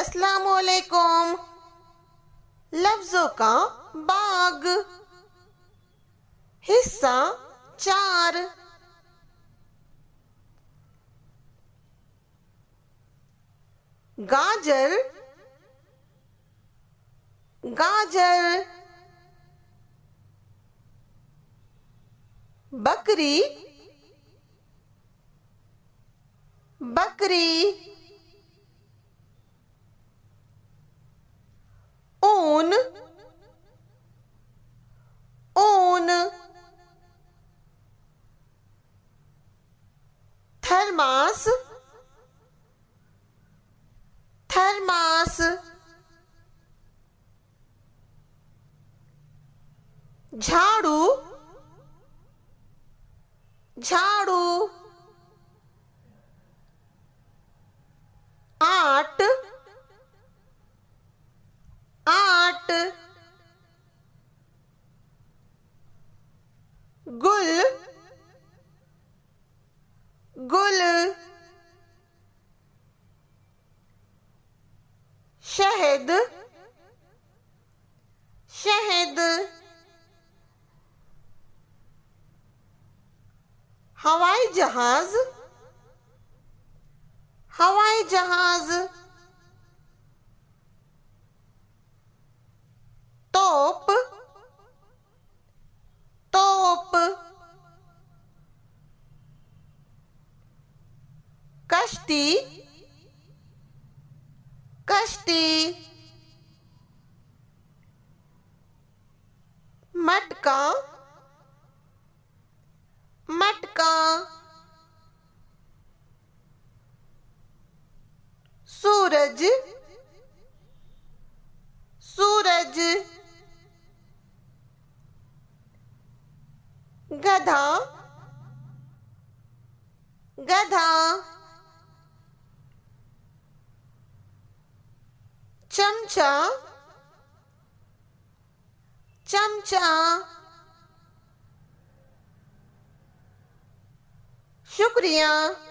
अस्सलाम वालेकुम लफ्जों का बाग हिस्सा चार गाजर गाजर बकरी बकरी थर्मास थर्मास झाड़ू झाड़ू शहद शहद हवाई जहाज हवाई जहाज तोप तोप कश्ती मटका मटका सूरज सूरज गधा गधा चमचा चमचा शुक्रिया